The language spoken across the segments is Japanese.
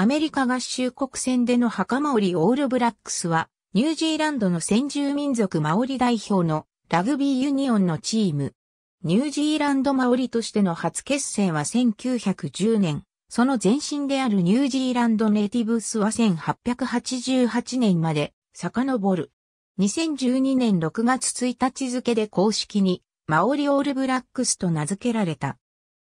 アメリカ合衆国戦でのオリオールブラックスは、ニュージーランドの先住民族マオリ代表のラグビーユニオンのチーム。ニュージーランドマオリとしての初結成は1910年、その前身であるニュージーランドネイティブスは1888年まで遡る。2012年6月1日付で公式にマオリオールブラックスと名付けられた。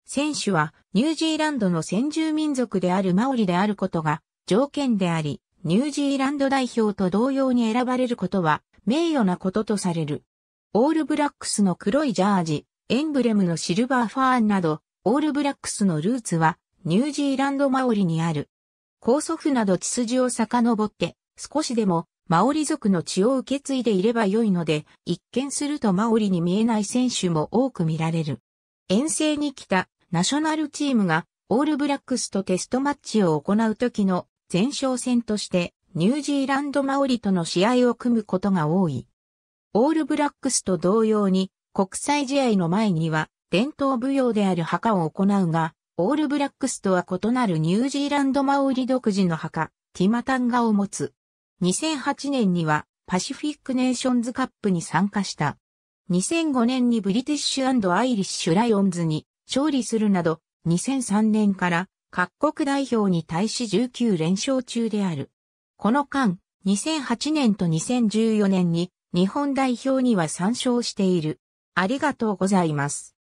選手はニュージーランドの先住民族であるマオリであることが条件であり、ニュージーランド代表と同様に選ばれることは名誉なこととされる。オールブラックスの黒いジャージ、エンブレムのシルバーファーンなど、オールブラックスのルーツはニュージーランドマオリにある。高祖父など血筋を遡って少しでもマオリ族の血を受け継いでいれば良いので、一見するとマオリに見えない選手も多く見られる。遠征に来たナショナルチームがオールブラックスとテストマッチを行う時の前哨戦としてニュージーランドマオリとの試合を組むことが多い。オールブラックスと同様に国際試合の前には伝統舞踊である墓を行うが、オールブラックスとは異なるニュージーランドマオリ独自の墓、ティマタンガを持つ。2008年にはパシフィックネーションズカップに参加した。2005年にブリティッシュアイリッシュライオンズに勝利するなど、2003年から各国代表に対し19連勝中である。この間、2008年と2014年に日本代表には参照している。ありがとうございます。